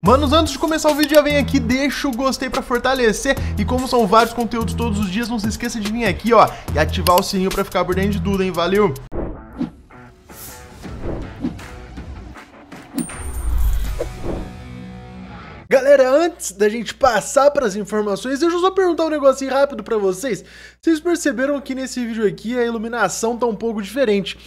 Manos, antes de começar o vídeo, já vem aqui, deixa o gostei pra fortalecer E como são vários conteúdos todos os dias, não se esqueça de vir aqui, ó E ativar o sininho pra ficar por dentro de tudo, hein, valeu? Galera, antes da gente passar para as informações, deixa eu só perguntar um negocinho rápido para vocês. Vocês perceberam que nesse vídeo aqui a iluminação tá um pouco diferente.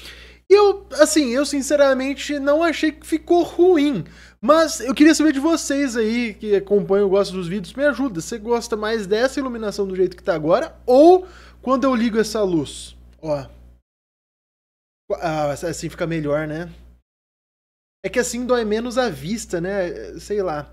E eu, assim, eu sinceramente não achei que ficou ruim. Mas eu queria saber de vocês aí que acompanham, gostam dos vídeos, me ajuda. Você gosta mais dessa iluminação do jeito que tá agora ou quando eu ligo essa luz? Ó. Ah, assim fica melhor, né? É que assim dói menos a vista, né? Sei lá.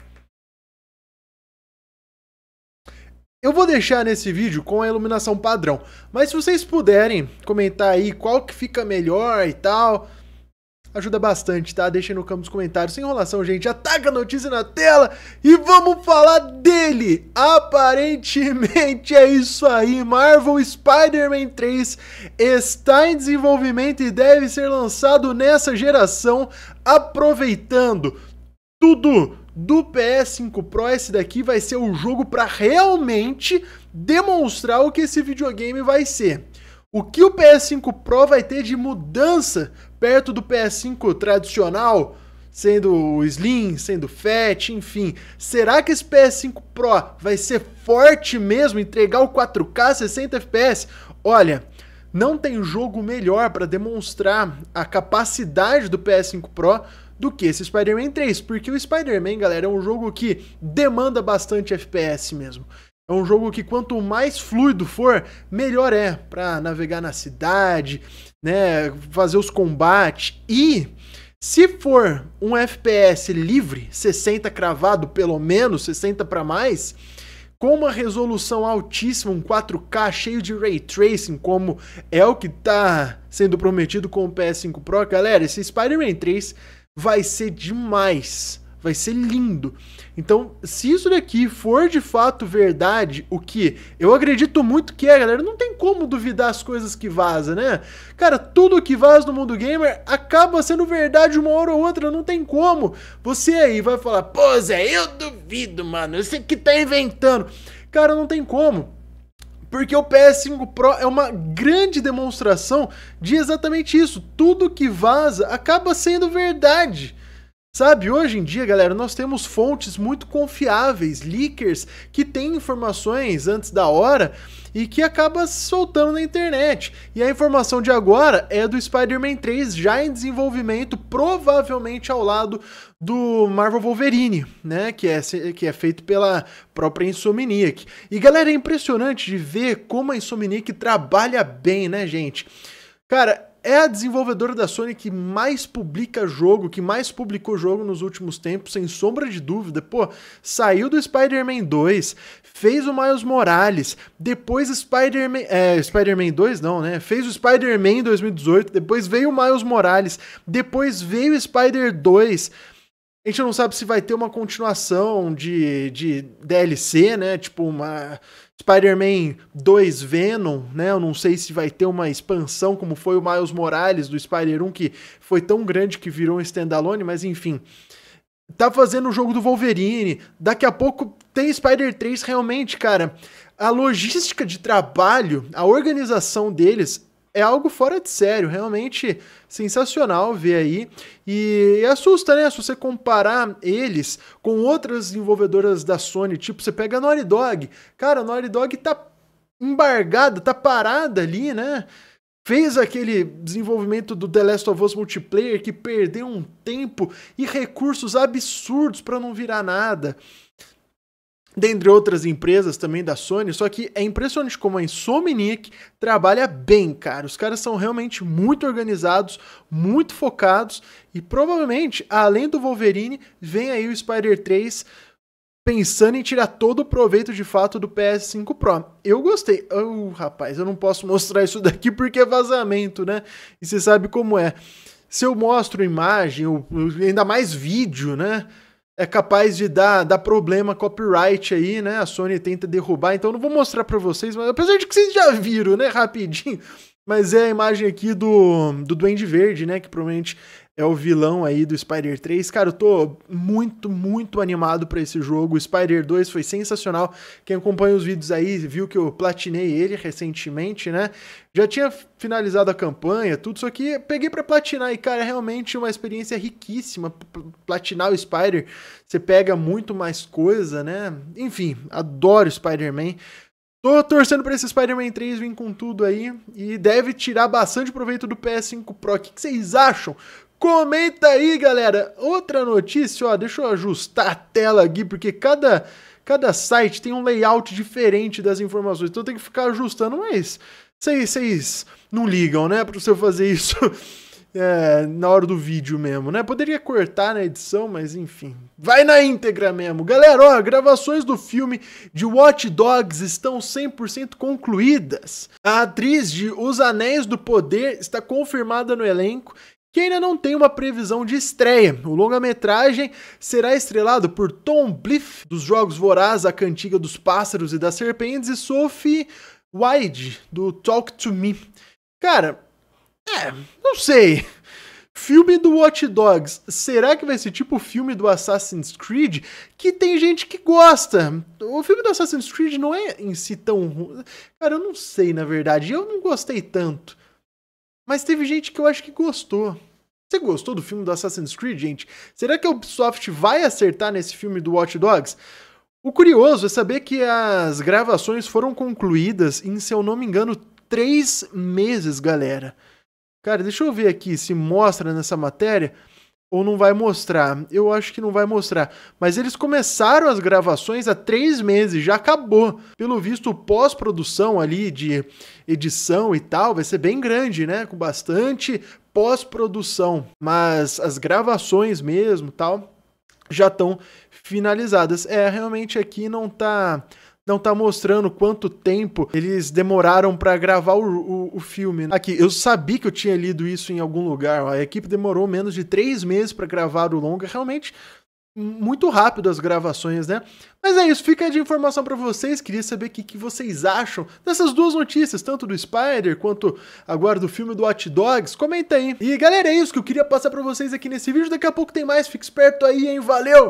Eu vou deixar nesse vídeo com a iluminação padrão, mas se vocês puderem comentar aí qual que fica melhor e tal, ajuda bastante, tá? Deixem no campo dos comentários, sem enrolação, gente, ataca a notícia na tela e vamos falar dele! Aparentemente é isso aí, Marvel Spider-Man 3 está em desenvolvimento e deve ser lançado nessa geração, aproveitando tudo do PS5 Pro, esse daqui vai ser o jogo para realmente demonstrar o que esse videogame vai ser. O que o PS5 Pro vai ter de mudança perto do PS5 tradicional, sendo slim, sendo fat, enfim. Será que esse PS5 Pro vai ser forte mesmo, entregar o 4K 60 FPS? Olha, não tem jogo melhor para demonstrar a capacidade do PS5 Pro do que esse Spider-Man 3, porque o Spider-Man, galera, é um jogo que demanda bastante FPS mesmo. É um jogo que quanto mais fluido for, melhor é para navegar na cidade, né, fazer os combates e se for um FPS livre, 60 cravado pelo menos, 60 para mais, com uma resolução altíssima, um 4K cheio de ray tracing, como é o que está sendo prometido com o PS5 Pro, galera, esse Spider-Man 3 vai ser demais. Vai ser lindo. Então, se isso daqui for de fato verdade, o que eu acredito muito que é, galera, não tem como duvidar as coisas que vaza, né? Cara, tudo que vaza no mundo gamer acaba sendo verdade uma hora ou outra, não tem como. Você aí vai falar, pô Zé, eu duvido, mano, você que tá inventando. Cara, não tem como. Porque o PS5 Pro é uma grande demonstração de exatamente isso. Tudo que vaza acaba sendo verdade. Sabe, hoje em dia, galera, nós temos fontes muito confiáveis, leakers, que têm informações antes da hora e que acaba soltando na internet. E a informação de agora é do Spider-Man 3 já em desenvolvimento, provavelmente ao lado do Marvel Wolverine, né, que é, que é feito pela própria Insomniac. E galera, é impressionante de ver como a Insomniac trabalha bem, né, gente? Cara, é a desenvolvedora da Sony que mais publica jogo, que mais publicou jogo nos últimos tempos, sem sombra de dúvida. Pô, saiu do Spider-Man 2, fez o Miles Morales, depois Spider-Man. É, Spider-Man 2 não, né? Fez o Spider-Man 2018, depois veio o Miles Morales, depois veio o Spider 2. A gente não sabe se vai ter uma continuação de, de DLC, né? Tipo, uma Spider-Man 2 Venom, né? Eu não sei se vai ter uma expansão, como foi o Miles Morales do Spider 1, que foi tão grande que virou um standalone, mas enfim. Tá fazendo o jogo do Wolverine. Daqui a pouco tem Spider 3 realmente, cara. A logística de trabalho, a organização deles é algo fora de sério, realmente sensacional ver aí. E, e assusta, né? Se você comparar eles com outras desenvolvedoras da Sony, tipo, você pega a Naughty Dog. Cara, a Naughty Dog tá embargada, tá parada ali, né? fez aquele desenvolvimento do The Last of Us multiplayer que perdeu um tempo e recursos absurdos para não virar nada dentre outras empresas também da Sony, só que é impressionante como a Insomniac trabalha bem, cara. Os caras são realmente muito organizados, muito focados e provavelmente, além do Wolverine, vem aí o Spider 3 pensando em tirar todo o proveito de fato do PS5 Pro. Eu gostei. Oh, rapaz, eu não posso mostrar isso daqui porque é vazamento, né? E você sabe como é. Se eu mostro imagem, ou ainda mais vídeo, né? é capaz de dar, dar problema copyright aí, né? A Sony tenta derrubar, então não vou mostrar para vocês, mas apesar de que vocês já viram, né, rapidinho, mas é a imagem aqui do, do Duende Verde, né? Que provavelmente é o vilão aí do Spider 3. Cara, eu tô muito, muito animado para esse jogo. O Spider 2 foi sensacional. Quem acompanha os vídeos aí viu que eu platinei ele recentemente, né? Já tinha finalizado a campanha, tudo, isso aqui. peguei para platinar e, cara, é realmente uma experiência riquíssima. Platinar o Spider, você pega muito mais coisa, né? Enfim, adoro Spider-Man. Tô torcendo pra esse Spider-Man 3 vir com tudo aí e deve tirar bastante proveito do PS5 Pro. O que, vocês acham? Comenta aí, galera. Outra notícia, ó, deixa eu ajustar a tela aqui, porque cada, cada site tem um layout diferente das informações, então tem que ficar ajustando, mas vocês não ligam, né, pra você fazer isso. é, na hora do vídeo mesmo, né? Poderia cortar na edição, mas enfim. Vai na íntegra mesmo. Galera, ó, gravações do filme de Watch Dogs estão 100% concluídas. A atriz de Os Anéis do Poder está confirmada no elenco que ainda não tem uma previsão de estreia. O longa-metragem será estrelado por Tom Bliff, dos Jogos Vorazes, A Cantiga dos Pássaros e das Serpentes, e Sophie Wide, do Talk to Me. Cara, é, não sei. Filme do Watch Dogs, será que vai ser tipo o filme do Assassin's Creed? Que tem gente que gosta. O filme do Assassin's Creed não é em si tão ruim. Cara, eu não sei, na verdade. Eu não gostei tanto. Mas teve gente que eu acho que gostou. Você gostou do filme do Assassin's Creed, gente? Será que a Ubisoft vai acertar nesse filme do Watch Dogs? O curioso é saber que as gravações foram concluídas em, se eu não me engano, três meses, galera cara, deixa eu ver aqui se mostra nessa matéria ou não vai mostrar. Eu acho que não vai mostrar. Mas eles começaram as gravações há três meses, já acabou. Pelo visto, pós-produção ali de edição e tal vai ser bem grande, né? Com bastante pós-produção. Mas as gravações mesmo tal já estão finalizadas. É, realmente aqui não tá não tá mostrando quanto tempo eles demoraram para gravar o, o, o, filme. Né? Aqui, eu sabia que eu tinha lido isso em algum lugar. A equipe demorou menos de três meses para gravar o longa. Realmente, muito rápido as gravações, né? Mas é isso, fica de informação para vocês. Queria saber o que, que, vocês acham dessas duas notícias, tanto do Spider quanto agora do filme do Hot Dogs. Comenta aí. E galera, é isso que eu queria passar para vocês aqui nesse vídeo. Daqui a pouco tem mais, fique esperto aí, hein? Valeu!